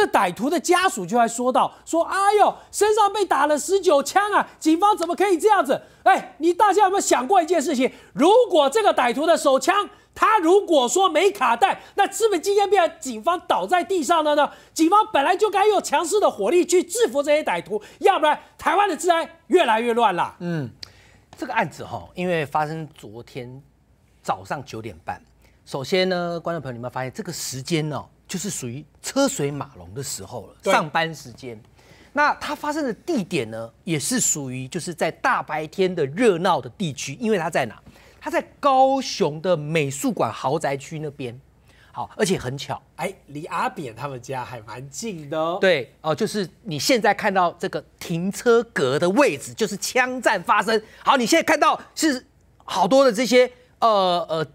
这歹徒的家属就在说到说：“哎呦，身上被打了十九枪啊！警方怎么可以这样子？”哎，你大家有没有想过一件事情？如果这个歹徒的手枪他如果说没卡弹，那不是今天变成警方倒在地上了呢？警方本来就该用强势的火力去制服这些歹徒，要不然台湾的治安越来越乱了。嗯，这个案子哈，因为发生昨天早上九点半。首先呢，观众朋友，你们发现这个时间呢？就是属于车水马龙的时候了，上班时间。那它发生的地点呢，也是属于就是在大白天的热闹的地区，因为它在哪？它在高雄的美术馆豪宅区那边。好，而且很巧，哎，离阿扁他们家还蛮近的哦。对，哦，就是你现在看到这个停车格的位置，就是枪战发生。好，你现在看到是好多的这些呃呃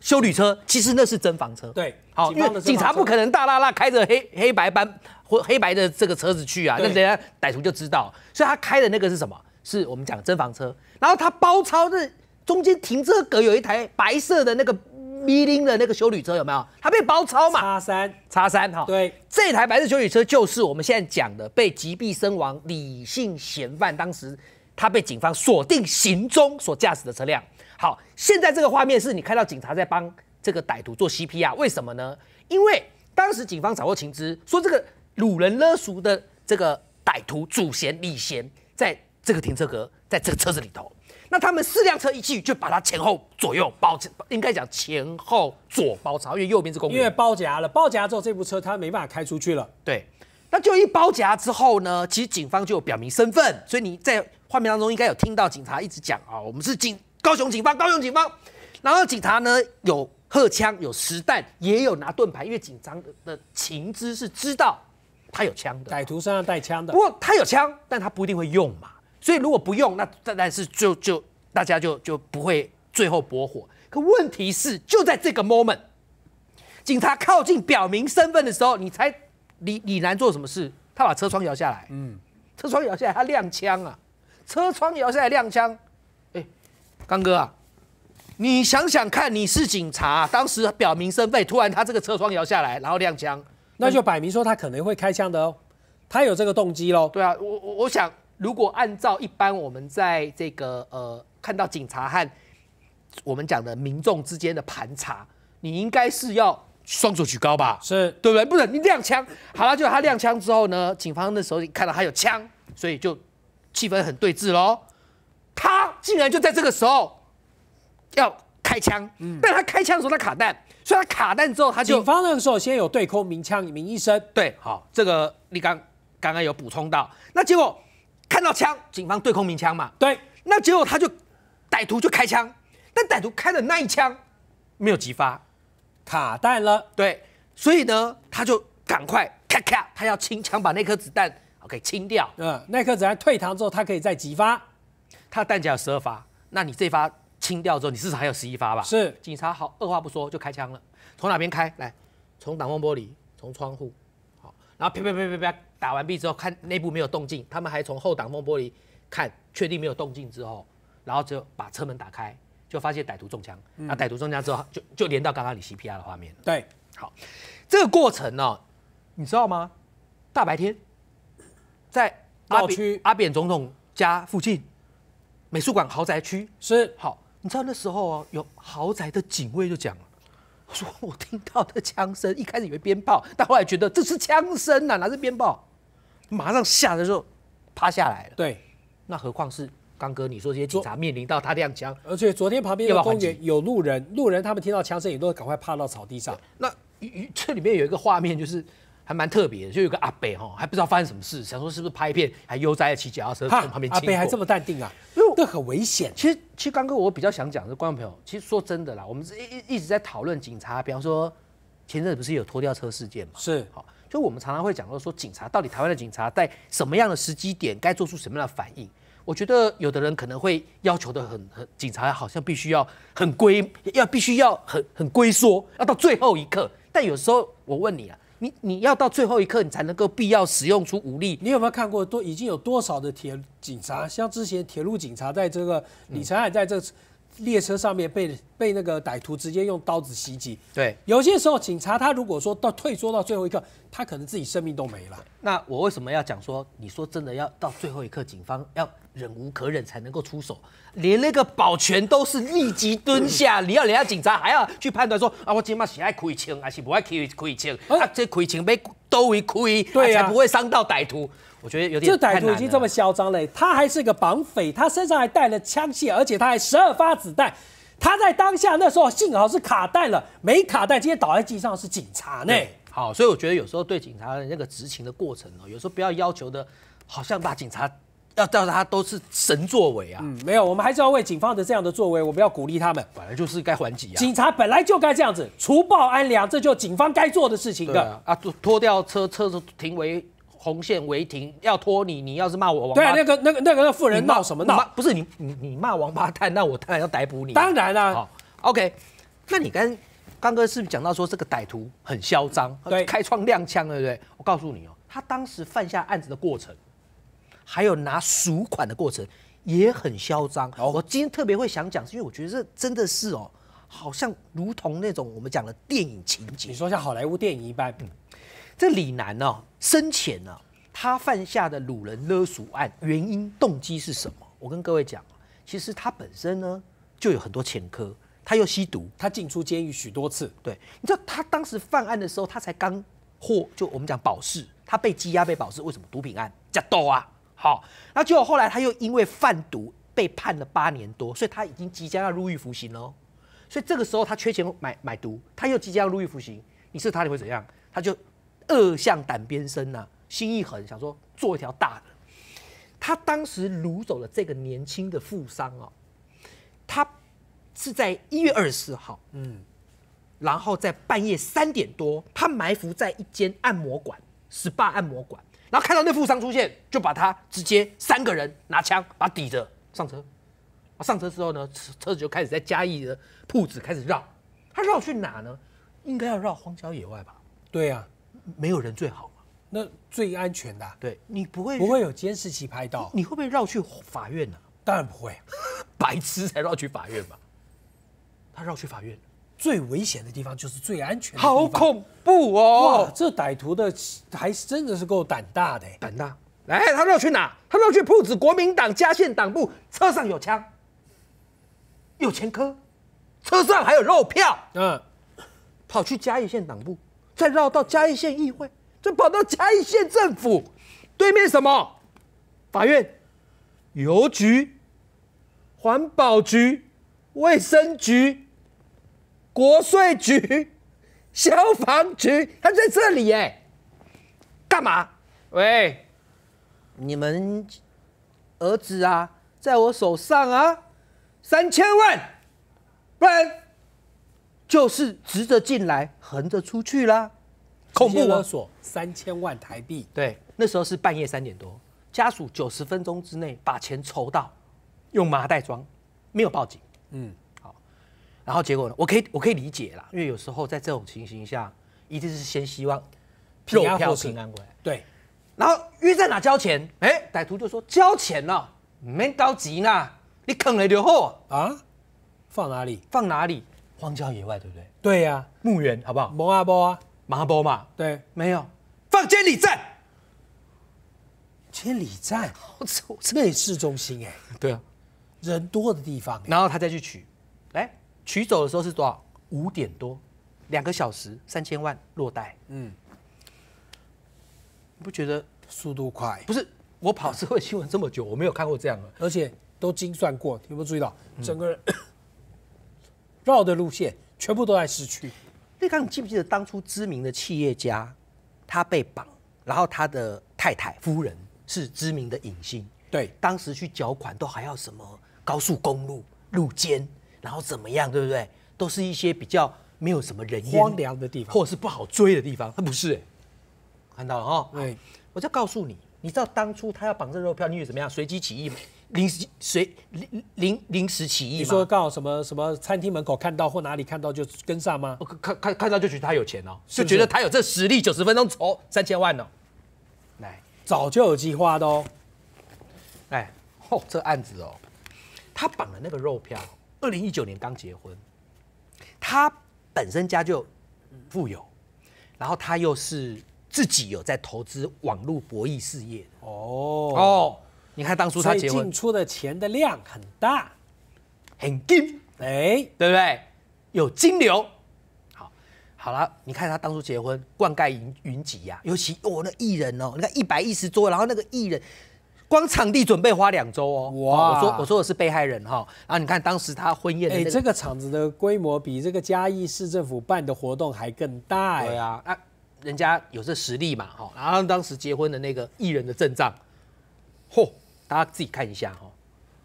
修旅车，其实那是真房车。对。好，因为警察不可能大拉拉开着黑黑白班或黑白的这个车子去啊，那人家歹徒就知道，所以他开的那个是什么？是我们讲真房车，然后他包抄的中间停车格有一台白色的那个 m 林的那个修旅车有没有？他被包抄嘛？叉三叉三哈？对，这台白色修旅车就是我们现在讲的被击毙身亡李姓嫌犯当时他被警方锁定行踪所驾驶的车辆。好，现在这个画面是你看到警察在帮。这个歹徒做 CPR 为什么呢？因为当时警方掌握情资，说这个掳人勒赎的这个歹徒主嫌李贤，在这个停车格，在这个车子里头。那他们四辆车一起就把他前后左右包，应该讲前后左包抄，因为右边是公寓，因为包夹了，包夹之后这部车他没办法开出去了。对，那就一包夹之后呢，其实警方就有表明身份，所以你在画面当中应该有听到警察一直讲啊，我们是警高雄警方，高雄警方。然后警察呢有。荷枪有实弹，也有拿盾牌。因为紧张的情知是知道他有枪的，歹徒身上带枪的。不过他有枪，但他不一定会用嘛。所以如果不用，那但是就就大家就就不会最后搏火。可问题是就在这个 moment，警察靠近表明身份的时候，你猜李李楠做什么事？他把车窗摇下来，嗯，车窗摇下来他亮枪啊，车窗摇下来亮枪，哎，刚哥啊。你想想看，你是警察，当时表明身份，突然他这个车窗摇下来，然后亮枪，那就摆明说他可能会开枪的哦，他有这个动机喽。对啊，我我我想，如果按照一般我们在这个呃看到警察和我们讲的民众之间的盘查，你应该是要双手举高吧，是对不对？不是你亮枪，好了，就他亮枪之后呢，警方那时候看到他有枪，所以就气氛很对峙喽。他竟然就在这个时候。要开枪，但他开枪的时候他卡弹，所以他卡弹之后他就警方那时候先有对空鸣枪鸣一声，对，好，这个你刚刚刚有补充到，那结果看到枪，警方对空鸣枪嘛，对，那结果他就歹徒就开枪，但歹徒开的那一枪没有击发，卡弹了，对，所以呢他就赶快咔咔，他要清枪把那颗子弹 OK 清掉，嗯，那颗子弹退膛之后他可以再击发，他弹夹有十二发，那你这发。清掉之后，你至少还有十一发吧？是警察好，二话不说就开枪了。从哪边开来？从挡风玻璃，从窗户。好，然后啪啪啪啪啪打完毕之后，看内部没有动静，他们还从后挡风玻璃看，确定没有动静之后，然后就把车门打开，就发现歹徒中枪。那歹徒中枪之后，就就连到刚刚你 CPR 的画面。对，好，这个过程呢，你知道吗？大白天，在阿扁阿扁总统家附近美术馆豪宅区，是好。你知道那时候啊，有豪宅的警卫就讲了，说我听到的枪声一开始以为鞭炮，但后来觉得这是枪声呐，哪是鞭炮？马上吓得就趴下来了。对，那何况是刚哥你说这些警察面临到他这样枪，而且昨天旁边有公园有路人，路人他们听到枪声也都赶快趴到草地上。那与这里面有一个画面就是还蛮特别的，就有个阿北哈还不知道发生什么事，想说是不是拍片还悠哉骑脚踏车，旁边阿北还这么淡定啊。这很危险。其实，其实刚哥，我比较想讲的是，观众朋友，其实说真的啦，我们一一一直在讨论警察，比方说，前阵子不是有拖吊车事件嘛？是好，就我们常常会讲到说，警察到底台湾的警察在什么样的时机点该做出什么样的反应？我觉得有的人可能会要求的很很，警察好像必须要很规，要必须要很很龟缩，要到最后一刻。但有时候我问你啊。你你要到最后一刻，你才能够必要使用出武力。你有没有看过多已经有多少的铁警察，像之前铁路警察在这个，李察海在这。列车上面被被那个歹徒直接用刀子袭击。对，有些时候警察他如果说到退缩到最后一刻，他可能自己生命都没了。那我为什么要讲说？你说真的要到最后一刻，警方要忍无可忍才能够出手，连那个保全都是立即蹲下。你要家警察还要去判断说啊，我今嘛是爱开枪还是不爱开开枪？啊，这开枪要都会开，才不会伤到歹徒。我觉得有点这歹徒已经这么嚣张了，他还是个绑匪，他身上还带了枪械，而且他还十二发子弹。他在当下那时候，幸好是卡弹了，没卡弹，今天倒在地上是警察呢。好，所以我觉得有时候对警察那个执勤的过程呢，有时候不要要求的，好像把警察要叫他都是神作为啊。嗯，没有，我们还是要为警方的这样的作为，我们要鼓励他们。本来就是该还击啊。警察本来就该这样子，除暴安良，这就警方该做的事情的。啊，脱脱掉车，车子停为。红线违停要拖你，你要是骂我王八蛋，那个那个那个那富人闹什么闹？不是你你你骂王八蛋，那我当然要逮捕你。当然啦。好，OK，那你跟刚哥是不是讲到说这个歹徒很嚣张，对，开窗亮枪，对不对？我告诉你哦，他当时犯下案子的过程，还有拿赎款的过程也很嚣张。我今天特别会想讲，是因为我觉得这真的是哦，好像如同那种我们讲的电影情节，你说像好莱坞电影一般，嗯。这李楠呢，生前呢，他犯下的掳人勒赎案原因动机是什么？我跟各位讲，其实他本身呢就有很多前科，他又吸毒，他进出监狱许多次。对，你知道他当时犯案的时候，他才刚获就我们讲保释，他被羁押被保释，为什么？毒品案加多啊。好，那结果后来他又因为贩毒被判了八年多，所以他已经即将要入狱服刑了。所以这个时候他缺钱买买毒，他又即将要入狱服刑，你是他你会怎样？他就。恶向胆边生呐，心一狠，想说做一条大的。他当时掳走了这个年轻的富商哦，他是在一月二十四号，嗯，然后在半夜三点多，他埋伏在一间按摩馆，SPA 按摩馆，然后看到那富商出现，就把他直接三个人拿枪把他抵着上车。上车之后呢，车子就开始在嘉义的铺子开始绕，他绕去哪呢？应该要绕荒郊野外吧？对呀。没有人最好那最安全的。对，你不会不会有监视器拍到？你会不会绕去法院呢？当然不会，白痴才绕去法院嘛。他绕去法院，最危险的地方就是最安全。好恐怖哦！哇，这歹徒的还是真的是够胆大的。胆大，来，他绕去哪？他绕去铺子国民党嘉县党部，车上有枪，有前科，车上还有肉票，嗯，跑去嘉义县党部。再绕到嘉义县议会，再跑到嘉义县政府，对面什么？法院、邮局、环保局、卫生局、国税局、消防局，还在这里耶？干嘛？喂，你们儿子啊，在我手上啊，三千万，不然。就是直着进来，横着出去啦，恐怖！勒索三千万台币，对，那时候是半夜三点多，家属九十分钟之内把钱筹到，用麻袋装，没有报警。嗯，好，然后结果呢？我可以，我可以理解啦，因为有时候在这种情形下，一定是先希望票平安过。对，然后约在哪交钱？哎，歹徒就说交钱了，唔免着急呢，你空了就好啊，放哪里？放哪里？荒郊野外，对不对？对呀，墓园好不好？蒙阿波啊，马阿波嘛。对，没有，放千里站。千里站，好丑，这里市中心哎。对啊，人多的地方。然后他再去取，来取走的时候是多少？五点多，两个小时，三千万落袋。嗯，不觉得速度快？不是，我跑社会新闻这么久，我没有看过这样的，而且都精算过。有没有注意到整个？绕的路线全部都在市区。力刚，你记不记得当初知名的企业家，他被绑，然后他的太太夫人是知名的影星。对，当时去缴款都还要什么高速公路路肩，然后怎么样，对不对？都是一些比较没有什么人、烟、荒凉的地方，或是不好追的地方。他不是，看到了哈？对，我就告诉你，你知道当初他要绑这肉票，你为怎么样？随机起义吗？临时随临临临时起意，你说刚好什么什么餐厅门口看到或哪里看到就跟上吗？看看看到就觉得他有钱哦，是觉得他有这实力，九十分钟筹三千万呢？来，早就有计划的哦。哎，哦，这案子哦，他绑了那个肉票，二零一九年刚结婚，他本身家就富有，然后他又是自己有在投资网络博弈事业哦哦。你看当初他结婚，进出的钱的量很大，很金，哎，对不对？有金流。好，好了，你看他当初结婚，灌溉云云集呀，尤其我的艺人哦，你看一百一十桌，然后那个艺人，光场地准备花两周哦。哇，我说我说的是被害人哈，然后你看当时他婚宴，哎，这个场子的规模比这个嘉义市政府办的活动还更大。对啊，啊，人家有这实力嘛哈。然后当时结婚的那个艺人的阵仗，嚯！大家自己看一下哈，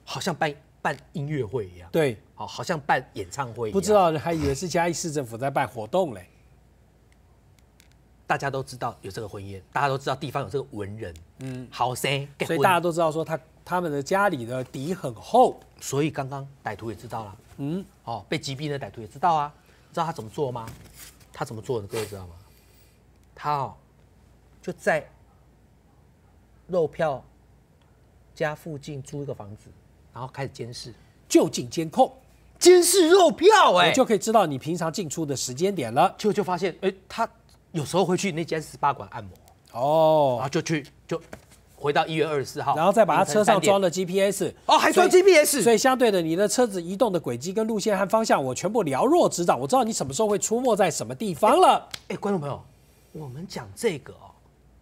好像办办音乐会一样。对，好，好像办演唱会一样。不知道还以为是嘉义市政府在办活动嘞。大家都知道有这个婚宴，大家都知道地方有这个文人，嗯，好绅，所以大家都知道说他他们的家里的底很厚，所以刚刚歹徒也知道了，嗯，哦，被击毙的歹徒也知道啊，知道他怎么做吗？他怎么做的各位知道吗？他哦，就在肉票。家附近租一个房子，然后开始监视，就近监控，监视肉票，哎，我就可以知道你平常进出的时间点了。就就发现，哎，他有时候会去那间 SPA 馆按摩，哦，然后就去就回到一月二十四号，然后再把他车上装了 GPS，哦，还装 GPS，所以相对的，你的车子移动的轨迹跟路线和方向，我全部了若指掌，我知道你什么时候会出没在什么地方了。哎，观众朋友，我们讲这个哦，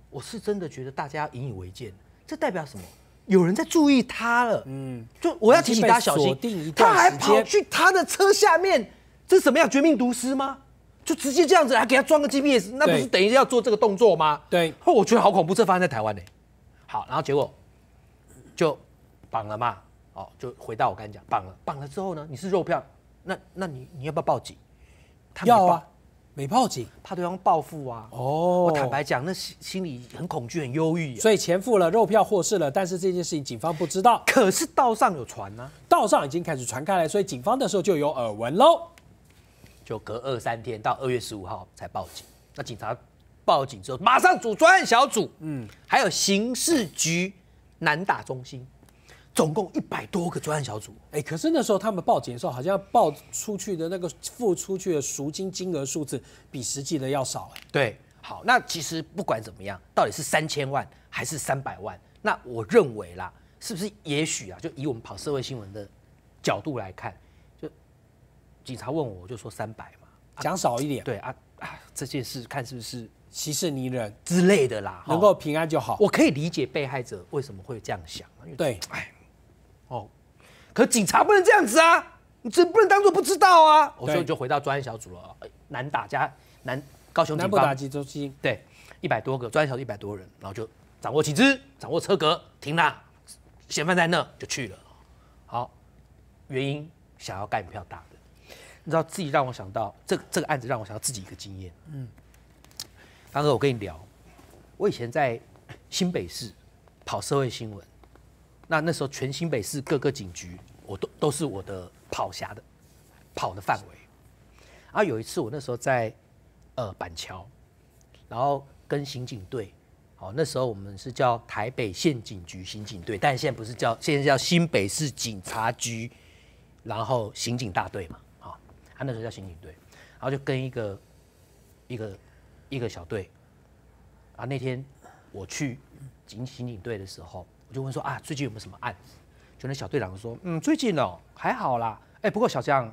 我是真的觉得大家引以为戒，这代表什么？有人在注意他了，嗯，就我要提醒他小心。他还跑去他的车下面，这是怎么样？绝命毒师吗？就直接这样子，还给他装个 GPS，那不是等于要做这个动作吗？对。哦，我觉得好恐怖，这发生在台湾呢。好，然后结果就绑了嘛。哦，就回到我跟你讲，绑了，绑了之后呢，你是肉票，那那你你要不要报警？他要啊。没报警，怕对方报复啊！哦，我坦白讲，那心心里很恐惧，很忧郁。所以钱付了，肉票获释了，但是这件事情警方不知道。可是道上有传呢，道上已经开始传开来，所以警方的时候就有耳闻喽。就隔二三天，到二月十五号才报警。那警察报警之后，马上组专案小组，嗯，还有刑事局南打中心。总共一百多个专案小组。哎，可是那时候他们报警的时候，好像报出去的那个付出去的赎金金额数字比实际的要少。对，好，那其实不管怎么样，到底是三千万还是三百万？那我认为啦，是不是也许啊？就以我们跑社会新闻的角度来看，就警察问我，我就说三百嘛，讲少一点。对啊啊，这件事看是不是歧视宁人之类的啦，能够平安就好。我可以理解被害者为什么会这样想，因为对，哎。哦，可警察不能这样子啊！你真不能当做不知道啊！我说，就回到专案小组了，难打加难，高雄警方难不打击中心对，一百多个专案小组一百多人，然后就掌握几只，掌握车格停了，嫌犯在那就去了。好，原因想要干票大的，你知道自己让我想到这这个案子让我想到自己一个经验。嗯，刚哥，我跟你聊，我以前在新北市跑社会新闻。那那时候全新北市各个警局，我都都是我的跑辖的跑的范围。啊，有一次我那时候在呃板桥，然后跟刑警队，好那时候我们是叫台北县警局刑警队，但现在不是叫现在叫新北市警察局，然后刑警大队嘛，啊，他那时候叫刑警队，然后就跟一个一个一个小队，啊那天我去警刑警队的时候。就问说啊，最近有没有什么案子？就那小队长说，嗯，最近哦还好啦。哎，不过小江，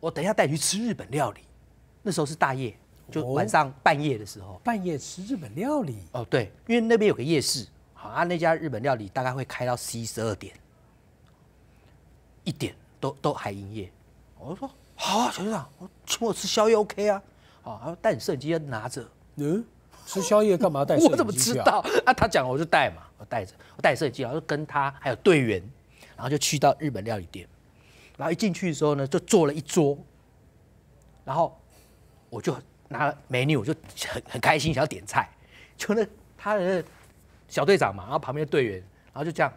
我等一下带你去吃日本料理。那时候是大夜，就晚上半夜的时候。半夜吃日本料理？哦，对，因为那边有个夜市，好啊，那家日本料理大概会开到十一、十二点，一点都都还营业。我就说好啊，小队长，我请我吃宵夜 OK 啊。啊，他说带摄影机要拿着。嗯，吃宵夜干嘛带啊？我怎么知道？啊，他讲我就带嘛。我带着，我带设计，然后跟他还有队员，然后就去到日本料理店，然后一进去的时候呢，就坐了一桌，然后我就拿美女，我就很很开心，想要点菜，就那他的小队长嘛，然后旁边的队员，然后就这样，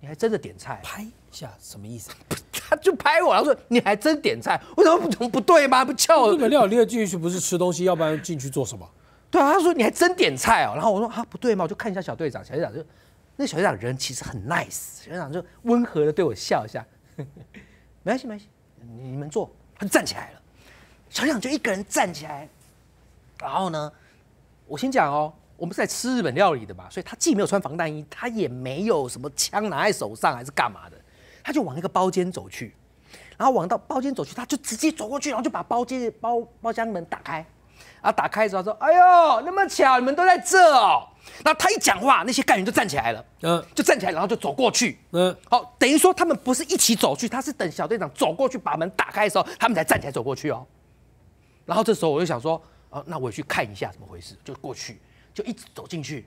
你还真的点菜？拍一下什么意思？他就拍我，然后说你还真点菜？为什么不不对吗？不巧？本料理店进去不是吃东西，要不然进去做什么？对啊，他说你还真点菜哦，然后我说啊不对嘛，我就看一下小队长，小队长就，那小队长人其实很 nice，小队长就温和的对我笑一下，没关系没关系，你们坐，他就站起来了，小队长就一个人站起来，然后呢，我先讲哦，我们是在吃日本料理的嘛，所以他既没有穿防弹衣，他也没有什么枪拿在手上还是干嘛的，他就往那个包间走去，然后往到包间走去，他就直接走过去，然后就把包间包包厢门打开。啊，打开的时候，说：“哎呦，那么巧，你们都在这哦。”然后他一讲话，那些干员就站起来了，嗯，就站起来，然后就走过去，嗯，好，等于说他们不是一起走去，他是等小队长走过去把门打开的时候，他们才站起来走过去哦。然后这时候我就想说：“哦，那我也去看一下怎么回事。”就过去，就一直走进去，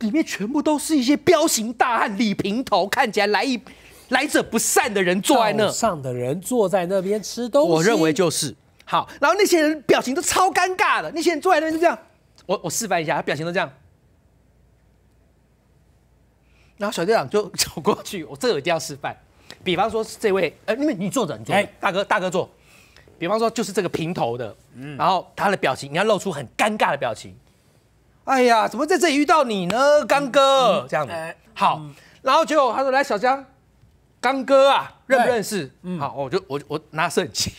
里面全部都是一些彪形大汉、李平头，看起来来一来者不善的人坐在那上的人坐在那边吃东西，我认为就是。好，然后那些人表情都超尴尬的，那些人坐在那边就这样。我我示范一下，他表情都这样。然后小队长就 走过去，我这个一定要示范。比方说是这位，哎，你们你坐着，你坐。哎，大哥，大哥坐。比方说就是这个平头的，嗯，然后他的表情你要露出很尴尬的表情。哎呀，怎么在这里遇到你呢，刚哥？这样子。好，然后果他说来，小江，刚哥啊，认不认识？好，我就我我拿手机。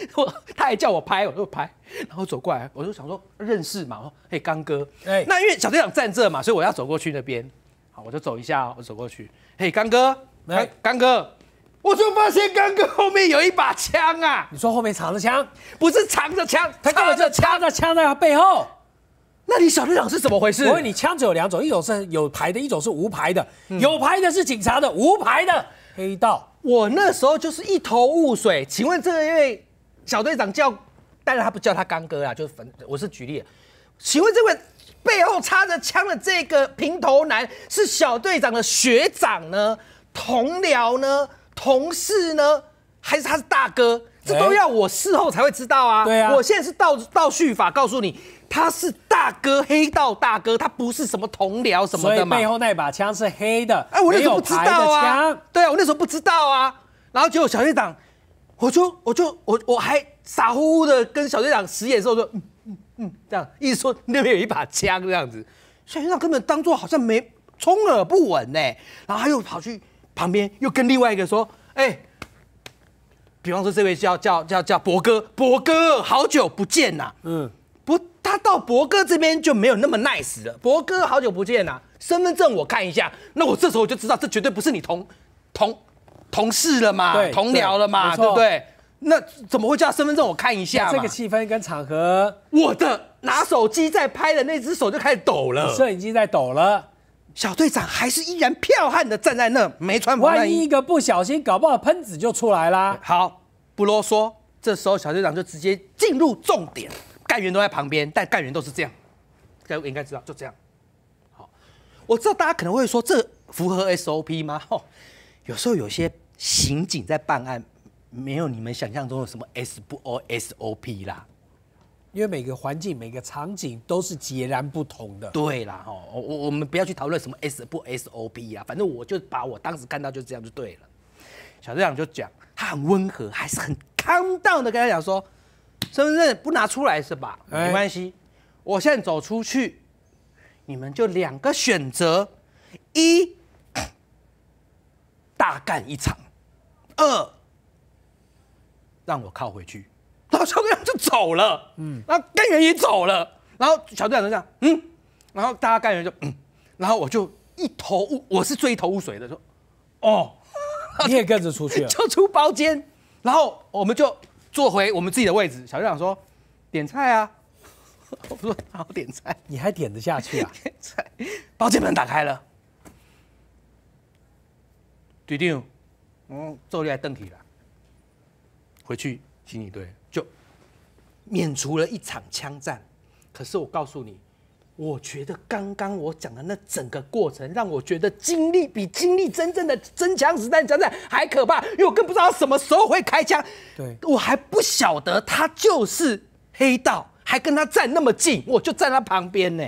我他还叫我拍，我说拍，然后走过来，我就想说认识嘛，我说嘿刚哥，哎，那因为小队长站这嘛，所以我要走过去那边，好，我就走一下，我走过去，嘿刚哥，来刚哥，我就发现刚哥后面有一把枪啊！你说后面藏着枪，不是藏着枪，他根本就掐在枪在他背后，那你小队长是怎么回事？我问你，枪只有两种，一种是有牌的，一种是无牌的，有牌的是警察的，无牌的黑道。我那时候就是一头雾水，请问这位。小队长叫，当然他不叫他干哥啦，就是反我是举例。请问这位背后插着枪的这个平头男是小队长的学长呢、同僚呢、同事呢，还是他是大哥？这都要我事后才会知道啊！对啊，我现在是倒倒叙法告诉你，他是大哥，黑道大哥，他不是什么同僚什么的嘛。背后那把枪是黑的。哎，我那时候不知道啊。对啊，我那时候不知道啊。然后结果小队长，我就我就我我还。傻乎乎的跟小队长使眼色，说：“嗯嗯嗯，这样意思说那边有一把枪这样子。”小队长根本当做好像没充耳不闻呢，然后他又跑去旁边又跟另外一个说：“哎，比方说这位叫叫叫叫博哥，博哥好久不见呐。”嗯，不，他到博哥这边就没有那么 nice 了。博哥好久不见呐，身份证我看一下，那我这时候我就知道这绝对不是你同同同事了嘛，同僚了嘛，对不对？那怎么会叫身份证？我看一下这个气氛跟场合，我的拿手机在拍的那只手就开始抖了，摄影机在抖了。小队长还是依然剽悍的站在那，没穿防弹衣。万一一个不小心，搞不好喷子就出来啦。好，不啰嗦。这时候小队长就直接进入重点，干员都在旁边，但干员都是这样，该应该知道就这样。好，我知道大家可能会说，这符合 SOP 吗？有时候有些刑警在办案。没有你们想象中的什么 S 不 O S O P 啦，因为每个环境每个场景都是截然不同的。对啦，哦，我我我们不要去讨论什么 S 不 S O P 啊，反正我就把我当时看到就这样就对了。小队长就讲，他很温和，还是很康荡的跟他讲说，身份证不拿出来是吧？没关系，我现在走出去，你们就两个选择：一，大干一场；二。让我靠回去，然后小队长就走了，嗯，然后干员也走了，然后小队长就这样，嗯，然后大家干员就嗯，然后我就一头雾，我是最一头雾水的，说哦，你也跟着出去，了，就出包间，然后我们就坐回我们自己的位置。小队长说点菜啊，我说好点菜，你还点得下去啊？点菜，包间门打开了，队长，嗯，坐立登体了。回去清理队，就免除了一场枪战。可是我告诉你，我觉得刚刚我讲的那整个过程，让我觉得经历比经历真正的真枪实弹枪战还可怕，因为我更不知道他什么时候会开枪。对，我还不晓得他就是黑道，还跟他站那么近，我就站他旁边呢。